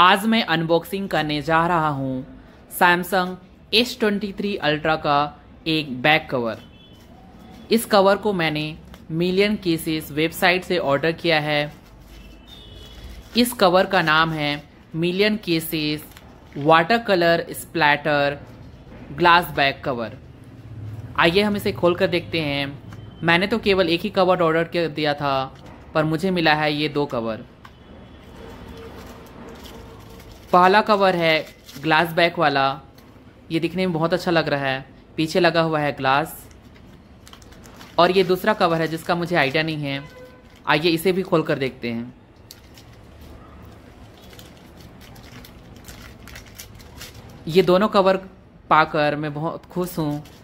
आज मैं अनबॉक्सिंग करने जा रहा हूँ Samsung S twenty three Ultra का एक बैक कवर इस कवर को मैंने मिलियन केसेस वेबसाइट से ऑर्डर किया है इस कवर का नाम है Million Cases water colour splatter glass back cover आइए हम इसे खोल कर देखते हैं मैंने तो केवल एक ही कवर ऑर्डर कर दिया था पर मुझे मिला है ये दो कवर पहला कवर है ग्लास बैक वाला ये दिखने में बहुत अच्छा लग रहा है पीछे लगा हुआ है ग्लास और ये दूसरा कवर है जिसका मुझे आइडिया नहीं है आइए इसे भी खोल कर देखते हैं ये दोनों कवर पाकर मैं बहुत खुश हूँ